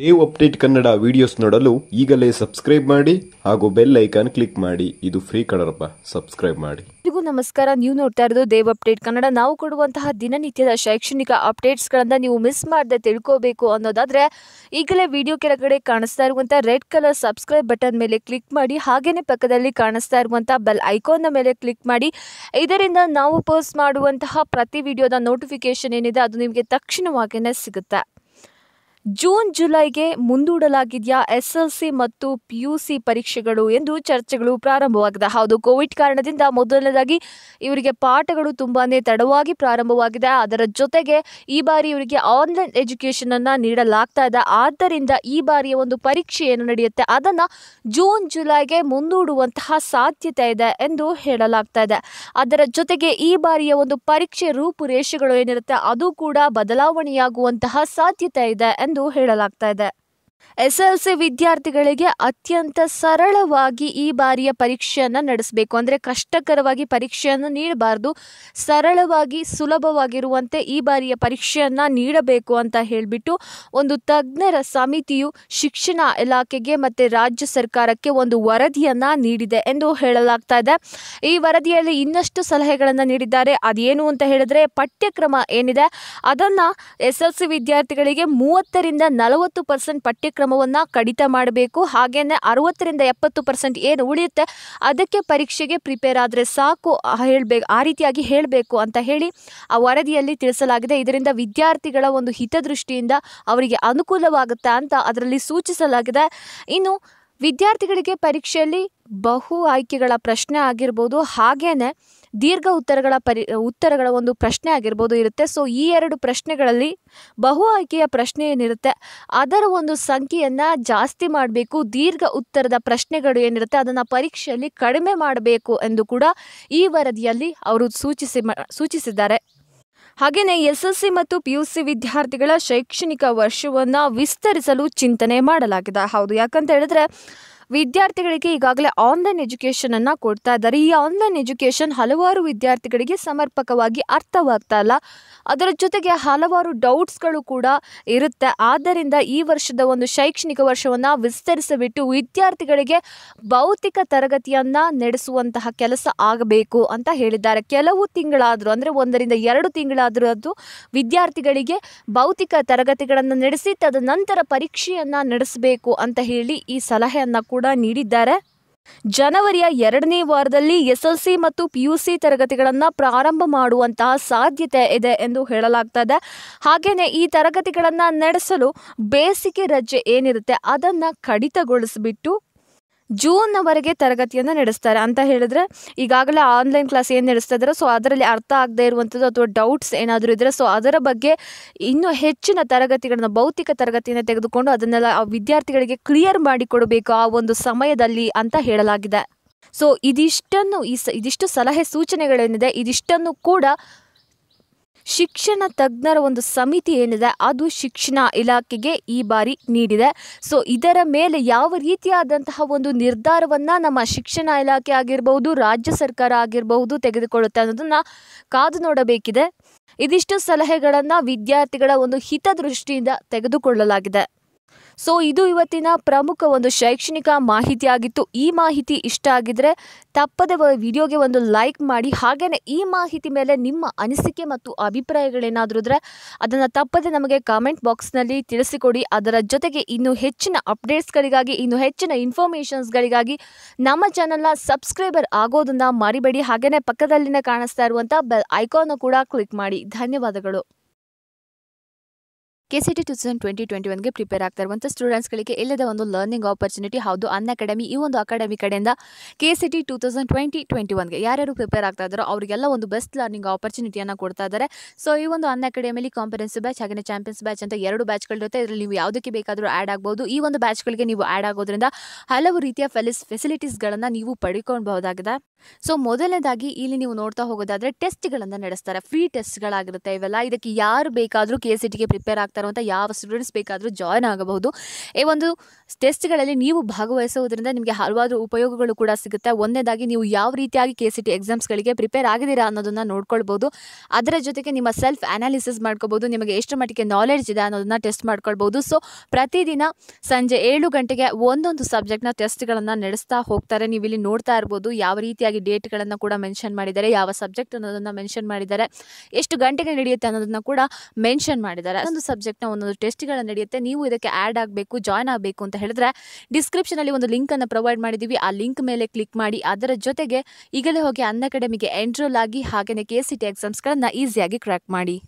Dev update Kannada videos ನೋಡಲು ಈಗಲೇ subscribe ಮಾಡಿ ಹಾಗೂ ಬೆಲ್ ಐಕಾನ್ ಕ್ಲಿಕ್ ಮಾಡಿ ಇದು ಫ್ರೀ ಕಡರಪ್ಪ ಸಬ್ಸ್ಕ್ರೈಬ್ ಮಾಡಿ ಎಲ್ರಿಗೂ ನಮಸ್ಕಾರ ನೀವು ನೋಡ್ತಾ ಇರೋದು ದೇವ್ ಅಪ್ಡೇಟ್ ಕನ್ನಡ ನಾವು ಕೊಡುವಂತಹ ದಿನನಿತ್ಯದ ಶೈಕ್ಷಣಿಕ ಅಪ್ಡೇಟ್ಸ್ ಗಳನ್ನ ನೀವು ಮಿಸ್ ಮಾಡದೆ ತಿಳ್ಕೋಬೇಕು ಅನ್ನೋದಾದ್ರೆ ಈಗಲೇ ವಿಡಿಯೋ ಕೆಳಗಡೆ ಕಾಣಿಸ್ತಾ ಇರುವಂತಹ ರೆಡ್ ಕಲರ್ ಸಬ್ಸ್ಕ್ರೈಬ್ ಬಟನ್ ಮೇಲೆ ಕ್ಲಿಕ್ ಮಾಡಿ ಹಾಗೇನೆ ಪಕ್ಕದಲ್ಲಿ ಕಾಣಿಸ್ತಾ ಇರುವಂತಹ ಬೆಲ್ ನ ಮೇಲೆ ಕ್ಲಿಕ್ ಮಾಡಿ ಇದರಿಂದ ನಾವು ಪೋಸ್ಟ್ ಮಾಡುವಂತಹ ಪ್ರತಿ ವಿಡಿಯೋದ ನೋಟಿಫಿಕೇಶನ್ ಏನಿದೆ ಅದು ನಿಮಗೆ ತಕ್ಷಣವಾಗಿನೇ ಸಿಗುತ್ತೆ ಜೂನ್ ಜುಲೈಗೆ ಮುಂದೂಡಲಾಗಿದೆಯಾ ಸಿ ಮತ್ತು ಪಿಯುಸಿ ಪರೀಕ್ಷೆಗಳು ಎಂದು ಚರ್ಚೆಗಳು ಪ್ರಾರಂಭವಾಗಿದೆ ಹೌದು ಕೋವಿಡ್ ಕಾರಣದಿಂದ ಮೊದಲನೇದಾಗಿ ಇವರಿಗೆ ಪಾಠಗಳು ತುಂಬಾನೇ ತಡವಾಗಿ ಪ್ರಾರಂಭವಾಗಿದೆ ಅದರ ಜೊತೆಗೆ ಈ ಬಾರಿ ಇವರಿಗೆ ಆನ್ಲೈನ್ ಎಜುಕೇಷನ್ ಅನ್ನ ನೀಡಲಾಗ್ತಾ ಇದೆ ಆದ್ದರಿಂದ ಈ ಬಾರಿಯ ಒಂದು ಪರೀಕ್ಷೆ ಏನು ನಡೆಯುತ್ತೆ ಅದನ್ನು ಜೂನ್ ಜುಲೈಗೆ ಮುಂದೂಡುವಂತಹ ಸಾಧ್ಯತೆ ಇದೆ ಎಂದು ಹೇಳಲಾಗ್ತಾ ಇದೆ ಅದರ ಜೊತೆಗೆ ಈ ಬಾರಿಯ ಒಂದು ಪರೀಕ್ಷೆ ರೂಪುರೇಷೆಗಳು ಏನಿರುತ್ತೆ ಅದು ಕೂಡ ಬದಲಾವಣೆಯಾಗುವಂತಹ ಸಾಧ್ಯತೆ ಇದೆ ಎಂದು ಹೇಳಲಾಗ್ತಾ ಇದೆ ಎಸ್ಎಲ್ಸಿ ವಿದ್ಯಾರ್ಥಿಗಳಿಗೆ ಅತ್ಯಂತ ಸರಳವಾಗಿ ಈ ಬಾರಿಯ ಪರೀಕ್ಷೆಯನ್ನು ನಡೆಸಬೇಕು ಅಂದರೆ ಕಷ್ಟಕರವಾಗಿ ಪರೀಕ್ಷೆಯನ್ನು ನೀಡಬಾರ್ದು ಸರಳವಾಗಿ ಸುಲಭವಾಗಿರುವಂತೆ ಈ ಬಾರಿಯ ಪರೀಕ್ಷೆಯನ್ನು ನೀಡಬೇಕು ಅಂತ ಹೇಳಿಬಿಟ್ಟು ಒಂದು ತಜ್ಞರ ಸಮಿತಿಯು ಶಿಕ್ಷಣ ಇಲಾಖೆಗೆ ಮತ್ತು ರಾಜ್ಯ ಸರ್ಕಾರಕ್ಕೆ ಒಂದು ವರದಿಯನ್ನು ನೀಡಿದೆ ಎಂದು ಹೇಳಲಾಗ್ತಾ ಇದೆ ಈ ವರದಿಯಲ್ಲಿ ಇನ್ನಷ್ಟು ಸಲಹೆಗಳನ್ನು ನೀಡಿದ್ದಾರೆ ಅದೇನು ಅಂತ ಹೇಳಿದ್ರೆ ಪಠ್ಯಕ್ರಮ ಏನಿದೆ ಅದನ್ನು ಎಸ್ ಎಲ್ ಸಿ ವಿದ್ಯಾರ್ಥಿಗಳಿಗೆ ಮೂವತ್ತರಿಂದ ನಲವತ್ತು ಪರ್ಸೆಂಟ್ ಪಠ್ಯ ಕಾರ್ಯಕ್ರಮವನ್ನು ಕಡಿತ ಮಾಡಬೇಕು ಹಾಗೆಯೇ ಅರವತ್ತರಿಂದ ಎಪ್ಪತ್ತು ಪರ್ಸೆಂಟ್ ಏನು ಉಳಿಯುತ್ತೆ ಅದಕ್ಕೆ ಪರೀಕ್ಷೆಗೆ ಪ್ರಿಪೇರ್ ಆದರೆ ಸಾಕು ಹೇಳಬೇಕು ಆ ರೀತಿಯಾಗಿ ಹೇಳಬೇಕು ಅಂತ ಹೇಳಿ ಆ ವರದಿಯಲ್ಲಿ ತಿಳಿಸಲಾಗಿದೆ ಇದರಿಂದ ವಿದ್ಯಾರ್ಥಿಗಳ ಒಂದು ಹಿತದೃಷ್ಟಿಯಿಂದ ಅವರಿಗೆ ಅನುಕೂಲವಾಗುತ್ತೆ ಅಂತ ಅದರಲ್ಲಿ ಸೂಚಿಸಲಾಗಿದೆ ಇನ್ನು ವಿದ್ಯಾರ್ಥಿಗಳಿಗೆ ಪರೀಕ್ಷೆಯಲ್ಲಿ ಬಹು ಆಯ್ಕೆಗಳ ಪ್ರಶ್ನೆ ಆಗಿರ್ಬೋದು ಹಾಗೆಯೇ ದೀರ್ಘ ಉತ್ತರಗಳ ಪರಿ ಉತ್ತರಗಳ ಒಂದು ಪ್ರಶ್ನೆ ಆಗಿರ್ಬೋದು ಇರುತ್ತೆ ಸೊ ಈ ಎರಡು ಪ್ರಶ್ನೆಗಳಲ್ಲಿ ಬಹು ಆಯ್ಕೆಯ ಪ್ರಶ್ನೆ ಏನಿರುತ್ತೆ ಅದರ ಒಂದು ಸಂಖ್ಯೆಯನ್ನು ಜಾಸ್ತಿ ಮಾಡಬೇಕು ದೀರ್ಘ ಉತ್ತರದ ಪ್ರಶ್ನೆಗಳು ಏನಿರುತ್ತೆ ಅದನ್ನು ಪರೀಕ್ಷೆಯಲ್ಲಿ ಕಡಿಮೆ ಮಾಡಬೇಕು ಎಂದು ಕೂಡ ಈ ವರದಿಯಲ್ಲಿ ಅವರು ಸೂಚಿಸಿ ಸೂಚಿಸಿದ್ದಾರೆ ಹಾಗೆಯೇ ಎಸ್ಎಸ್ಸಿ ಮತ್ತು ಪಿಯುಸಿ ವಿದ್ಯಾರ್ಥಿಗಳ ಶೈಕ್ಷಣಿಕ ವರ್ಷವನ್ನು ವಿಸ್ತರಿಸಲು ಚಿಂತನೆ ಮಾಡಲಾಗಿದೆ ಹೌದು ಯಾಕಂತ ಹೇಳಿದ್ರೆ ವಿದ್ಯಾರ್ಥಿಗಳಿಗೆ ಈಗಾಗಲೇ ಆನ್ಲೈನ್ ಎಜುಕೇಷನ್ ಅನ್ನ ಕೊಡ್ತಾ ಇದ್ದಾರೆ ಈ ಆನ್ಲೈನ್ ಎಜುಕೇಷನ್ ಹಲವಾರು ವಿದ್ಯಾರ್ಥಿಗಳಿಗೆ ಸಮರ್ಪಕವಾಗಿ ಅರ್ಥವಾಗ್ತಾ ಇಲ್ಲ ಅದರ ಜೊತೆಗೆ ಹಲವಾರು ಡೌಟ್ಸ್ಗಳು ಕೂಡ ಇರುತ್ತೆ ಆದ್ದರಿಂದ ಈ ವರ್ಷದ ಒಂದು ಶೈಕ್ಷಣಿಕ ವರ್ಷವನ್ನು ವಿಸ್ತರಿಸಿಬಿಟ್ಟು ವಿದ್ಯಾರ್ಥಿಗಳಿಗೆ ಭೌತಿಕ ತರಗತಿಯನ್ನ ನಡೆಸುವಂತಹ ಕೆಲಸ ಆಗಬೇಕು ಅಂತ ಹೇಳಿದ್ದಾರೆ ಕೆಲವು ತಿಂಗಳಾದರೂ ಅಂದರೆ ಒಂದರಿಂದ ಎರಡು ತಿಂಗಳಾದರೂ ಅದು ವಿದ್ಯಾರ್ಥಿಗಳಿಗೆ ಭೌತಿಕ ತರಗತಿಗಳನ್ನು ನಡೆಸಿ ತದ ನಂತರ ಪರೀಕ್ಷೆಯನ್ನು ನಡೆಸಬೇಕು ಅಂತ ಹೇಳಿ ಈ ಸಲಹೆಯನ್ನು ಕೂಡ ಕೂಡ ನೀಡಿದ್ದಾರೆ ಜನವರಿಯ ಎರಡನೇ ವಾರದಲ್ಲಿ ಎಸ್ಎಲ್ಸಿ ಮತ್ತು ಪಿಯುಸಿ ತರಗತಿಗಳನ್ನು ಪ್ರಾರಂಭ ಮಾಡುವಂತಹ ಸಾಧ್ಯತೆ ಇದೆ ಎಂದು ಹೇಳಲಾಗ್ತದೆ ಇದೆ ಹಾಗೆಯೇ ಈ ತರಗತಿಗಳನ್ನು ನಡೆಸಲು ಬೇಸಿಗೆ ರಜೆ ಏನಿರುತ್ತೆ ಅದನ್ನು ಕಡಿತಗೊಳಿಸಿಬಿಟ್ಟು ಜೂನ್ವರೆಗೆ ತರಗತಿಯನ್ನು ನಡೆಸ್ತಾರೆ ಅಂತ ಹೇಳಿದ್ರೆ ಈಗಾಗಲೇ ಆನ್ಲೈನ್ ಕ್ಲಾಸ್ ಏನು ನಡೆಸ್ತಾ ಇದ್ದಾರೆ ಸೊ ಅದರಲ್ಲಿ ಅರ್ಥ ಆಗದೇ ಇರುವಂಥದ್ದು ಅಥವಾ ಡೌಟ್ಸ್ ಏನಾದರೂ ಇದ್ದರೆ ಸೊ ಅದರ ಬಗ್ಗೆ ಇನ್ನೂ ಹೆಚ್ಚಿನ ತರಗತಿಗಳನ್ನು ಭೌತಿಕ ತರಗತಿಯನ್ನು ತೆಗೆದುಕೊಂಡು ಅದನ್ನೆಲ್ಲ ಆ ವಿದ್ಯಾರ್ಥಿಗಳಿಗೆ ಕ್ಲಿಯರ್ ಮಾಡಿಕೊಡಬೇಕು ಆ ಒಂದು ಸಮಯದಲ್ಲಿ ಅಂತ ಹೇಳಲಾಗಿದೆ ಸೊ ಇದಿಷ್ಟನ್ನು ಈ ಸ ಇದಿಷ್ಟು ಸಲಹೆ ಸೂಚನೆಗಳೇನಿದೆ ಇದಿಷ್ಟನ್ನು ಕೂಡ ಶಿಕ್ಷಣ ತಜ್ಞರ ಒಂದು ಸಮಿತಿ ಏನಿದೆ ಅದು ಶಿಕ್ಷಣ ಇಲಾಖೆಗೆ ಈ ಬಾರಿ ನೀಡಿದೆ ಸೊ ಇದರ ಮೇಲೆ ಯಾವ ರೀತಿಯಾದಂತಹ ಒಂದು ನಿರ್ಧಾರವನ್ನು ನಮ್ಮ ಶಿಕ್ಷಣ ಇಲಾಖೆ ಆಗಿರಬಹುದು ರಾಜ್ಯ ಸರ್ಕಾರ ಆಗಿರಬಹುದು ತೆಗೆದುಕೊಳ್ಳುತ್ತೆ ಅನ್ನೋದನ್ನು ಕಾದು ನೋಡಬೇಕಿದೆ ಇದಿಷ್ಟು ಸಲಹೆಗಳನ್ನು ವಿದ್ಯಾರ್ಥಿಗಳ ಒಂದು ಹಿತದೃಷ್ಟಿಯಿಂದ ತೆಗೆದುಕೊಳ್ಳಲಾಗಿದೆ ಸೊ ಇದು ಇವತ್ತಿನ ಪ್ರಮುಖ ಒಂದು ಶೈಕ್ಷಣಿಕ ಮಾಹಿತಿ ಆಗಿತ್ತು ಈ ಮಾಹಿತಿ ಇಷ್ಟ ಆಗಿದ್ರೆ ತಪ್ಪದೆ ವಿಡಿಯೋಗೆ ಒಂದು ಲೈಕ್ ಮಾಡಿ ಹಾಗೆಯೇ ಈ ಮಾಹಿತಿ ಮೇಲೆ ನಿಮ್ಮ ಅನಿಸಿಕೆ ಮತ್ತು ಅಭಿಪ್ರಾಯಗಳೇನಾದರೂ ಇದ್ರೆ ಅದನ್ನು ತಪ್ಪದೆ ನಮಗೆ ಕಾಮೆಂಟ್ ಬಾಕ್ಸ್ನಲ್ಲಿ ತಿಳಿಸಿಕೊಡಿ ಅದರ ಜೊತೆಗೆ ಇನ್ನು ಹೆಚ್ಚಿನ ಅಪ್ಡೇಟ್ಸ್ಗಳಿಗಾಗಿ ಇನ್ನು ಹೆಚ್ಚಿನ ಇನ್ಫಾರ್ಮೇಷನ್ಸ್ಗಳಿಗಾಗಿ ನಮ್ಮ ಚಾನಲ್ನ ಸಬ್ಸ್ಕ್ರೈಬರ್ ಆಗೋದನ್ನ ಮರಿಬೇಡಿ ಹಾಗೆಯೇ ಪಕ್ಕದಲ್ಲಿನೇ ಕಾಣಿಸ್ತಾ ಇರುವಂಥ ಬೆಲ್ ಐಕಾನ್ ಕೂಡ ಕ್ಲಿಕ್ ಮಾಡಿ ಧನ್ಯವಾದಗಳು K C T two thousand twenty twenty ಒನ್ಗೆ ಪ್ರಿಪೇರ್ ಆಗ್ತಾ ಇರುವಂಥ ಸ್ಟೂಡೆಂಟ್ಸ್ಗಳಿಗೆ ಇಲ್ಲದ ಒಂದು ಲರ್ನಿಂಗ್ ಆಪರ್ಚುನಿಟಿ ಹೌದು ಅನ್ ಅಕಾಡೆಮಿ ಈ ಒಂದು ಅಕಾಡೆಮಿ ಕಡೆಯಿಂದ K C T two thousand twenty twenty ಒನ್ಗೆ ಯಾರ್ಯಾರು ಪ್ರಿಪೇರ್ ಆಗ್ತಾ ಇದ್ದಾರೋ ಅವರಿಗೆಲ್ಲ ಒಂದು ಬೆಸ್ಟ್ ಲರ್ನಿಂಗ್ ಆಪರ್ಚುನಿಟಿಯನ್ನು ಕೊಡ್ತಾ ಇದ್ದಾರೆ ಸೊ ಈ ಒಂದು ಅನ್ ಅಕಾಡೆಮಿಲಿ ಕಾಂಪರೆನ್ಸಿ ಬ್ಯಾಚ್ ಹಾಗೆ ಚಾಂಪಿಯನ್ಸ್ ಬ್ಯಾಚ್ ಅಂತ ಎರಡು ಬ್ಯಾಚ್ಗಳಿರುತ್ತೆ ಇದರಲ್ಲಿ ನೀವು ಯಾವುದಕ್ಕೆ ಬೇಕಾದರೂ ಆ್ಯಡ್ ಆಗ್ಬೋದು ಈ ಒಂದು ಬ್ಯಾಚ್ಗಳಿಗೆ ನೀವು ಆ್ಯಡ್ ಆಗೋದ್ರಿಂದ ಹಲವು ರೀತಿಯ ಫೆಲಿಸ್ ಫೆಸಿಲಿಟೀಸ್ಗಳನ್ನು ನೀವು ಪಡ್ಕೊಳ್ಬಹುದಾಗಿದೆ ಸೊ ಮೊದಲನೇದಾಗಿ ಇಲ್ಲಿ ನೀವು ನೋಡ್ತಾ ಹೋಗೋದಾದರೆ ಟೆಸ್ಟ್ಗಳನ್ನು ನಡೆಸ್ತಾರೆ ಫ್ರೀ ಟೆಸ್ಟ್ಗಳಾಗಿರುತ್ತೆ ಇವೆಲ್ಲ ಇದಕ್ಕೆ ಯಾರು ಬೇಕಾದರೂ ಕೆ ಸಿ ಟಿಗೆ ಪ್ರಿಪೇರ್ ಆಗ್ತಾರೆ ಅಂತ ಯಾವ ಸ್ಟೂಡೆಂಟ್ಸ್ ಬೇಕಾದರೂ ಜಾಯ್ನ್ ಆಗಬಹುದು ಈ ಒಂದು ಟೆಸ್ಟ್ಗಳಲ್ಲಿ ನೀವು ಭಾಗವಹಿಸುವುದರಿಂದ ನಿಮಗೆ ಹಲವಾರು ಉಪಯೋಗಗಳು ಕೂಡ ಸಿಗುತ್ತೆ ಒಂದನೇದಾಗಿ ನೀವು ಯಾವ ರೀತಿಯಾಗಿ ಕೆ ಸಿ ಟಿ ಎಕ್ಸಾಮ್ಸ್ಗಳಿಗೆ ಪ್ರಿಪೇರ್ ಆಗಿದ್ದೀರಾ ಅನ್ನೋದನ್ನು ನೋಡ್ಕೊಳ್ಬೋದು ಅದರ ಜೊತೆಗೆ ನಿಮ್ಮ ಸೆಲ್ಫ್ ಅನಾಲಿಸಿಸ್ ಮಾಡ್ಕೋಬೋದು ನಿಮಗೆ ಎಷ್ಟು ಮಟ್ಟಿಗೆ ನಾಲೆಡ್ಜ್ ಇದೆ ಅನ್ನೋದನ್ನು ಟೆಸ್ಟ್ ಮಾಡ್ಕೊಳ್ಬೋದು ಸೊ ಪ್ರತಿದಿನ ಸಂಜೆ ಏಳು ಗಂಟೆಗೆ ಒಂದೊಂದು ಸಬ್ಜೆಕ್ಟ್ನ ಟೆಸ್ಟ್ಗಳನ್ನು ನಡೆಸ್ತಾ ಹೋಗ್ತಾರೆ ನೀವು ಇಲ್ಲಿ ನೋಡ್ತಾ ಇರ್ಬೋದು ಯಾವ ರೀತಿಯಾಗಿ ಡೇಟ್ಗಳನ್ನು ಕೂಡ ಮೆನ್ಷನ್ ಮಾಡಿದ್ದಾರೆ ಯಾವ ಸಬ್ಜೆಕ್ಟ್ ಅನ್ನೋದನ್ನು ಮೆನ್ಷನ್ ಮಾಡಿದ್ದಾರೆ ಎಷ್ಟು ಗಂಟೆಗೆ ನಡೆಯುತ್ತೆ ಅನ್ನೋದನ್ನು ಕೂಡ ಮೆನ್ಷನ್ ಮಾಡಿದ್ದಾರೆ ಒಂದು ಸಬ್ಜೆಕ್ಟ್ ಸಬ್ಜೆಕ್ಟ್ನ ಒಂದೊಂದು ಟೆಸ್ಟ್ಗಳು ನಡೆಯುತ್ತೆ ನೀವು ಇದಕ್ಕೆ ಆ್ಯಡ್ ಆಗಬೇಕು ಜಾಯ್ನ್ ಆಗಬೇಕು ಅಂತ ಹೇಳಿದ್ರೆ ಡಿಸ್ಕ್ರಿಪ್ಷನಲ್ಲಿ ಒಂದು ಲಿಂಕನ್ನು ಪ್ರೊವೈಡ್ ಮಾಡಿದ್ದೀವಿ ಆ ಲಿಂಕ್ ಮೇಲೆ ಕ್ಲಿಕ್ ಮಾಡಿ ಅದರ ಜೊತೆಗೆ ಈಗಲೇ ಹೋಗಿ ಅನ್ ಅಕಾಡೆಮಿಗೆ ಎಂಟ್ರೋಲ್ ಆಗಿ ಹಾಗೆಯೇ ಕೆ ಸಿ ಟಿ ಎಕ್ಸಾಮ್ಸ್ಗಳನ್ನು ಈಸಿಯಾಗಿ ಕ್ರ್ಯಾಕ್ ಮಾಡಿ